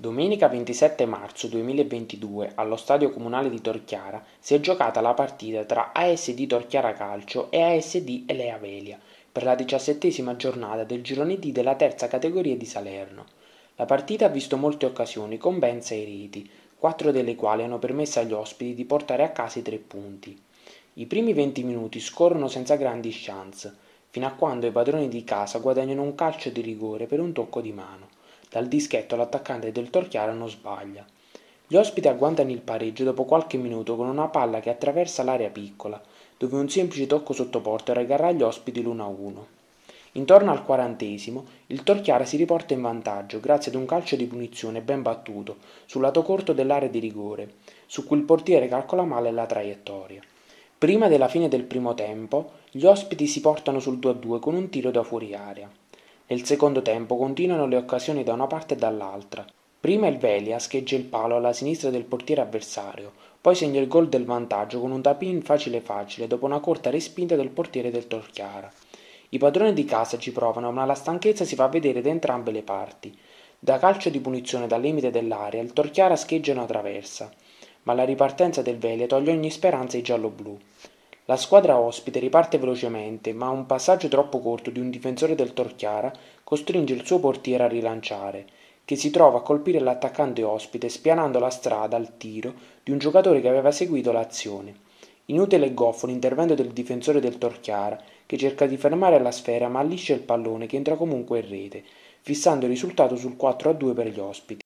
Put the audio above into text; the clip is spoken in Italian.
Domenica 27 marzo 2022 allo Stadio Comunale di Torchiara si è giocata la partita tra ASD Torchiara Calcio e ASD Elea Velia per la diciassettesima giornata del girone D della terza categoria di Salerno. La partita ha visto molte occasioni con ben sei reti, quattro delle quali hanno permesso agli ospiti di portare a casa i tre punti. I primi 20 minuti scorrono senza grandi chance, fino a quando i padroni di casa guadagnano un calcio di rigore per un tocco di mano. Dal dischetto l'attaccante del Torchiara non sbaglia. Gli ospiti agguantano il pareggio dopo qualche minuto con una palla che attraversa l'area piccola, dove un semplice tocco sottoporto regalerà agli ospiti l'1-1. Intorno al quarantesimo, il Torchiara si riporta in vantaggio grazie ad un calcio di punizione ben battuto sul lato corto dell'area di rigore, su cui il portiere calcola male la traiettoria. Prima della fine del primo tempo, gli ospiti si portano sul 2-2 con un tiro da fuori area. Nel secondo tempo continuano le occasioni da una parte e dall'altra. Prima il Velia scheggia il palo alla sinistra del portiere avversario, poi segna il gol del vantaggio con un tapin facile facile dopo una corta respinta del portiere del Torchiara. I padroni di casa ci provano, ma la stanchezza si fa vedere da entrambe le parti. Da calcio di punizione dal limite dell'area, il Torchiara scheggia una traversa, ma la ripartenza del Velia toglie ogni speranza ai gialloblu. La squadra ospite riparte velocemente, ma un passaggio troppo corto di un difensore del Torchiara costringe il suo portiere a rilanciare, che si trova a colpire l'attaccante ospite spianando la strada al tiro di un giocatore che aveva seguito l'azione. Inutile e goffo l'intervento del difensore del Torchiara, che cerca di fermare la sfera ma allisce il pallone che entra comunque in rete, fissando il risultato sul 4 a 2 per gli ospiti.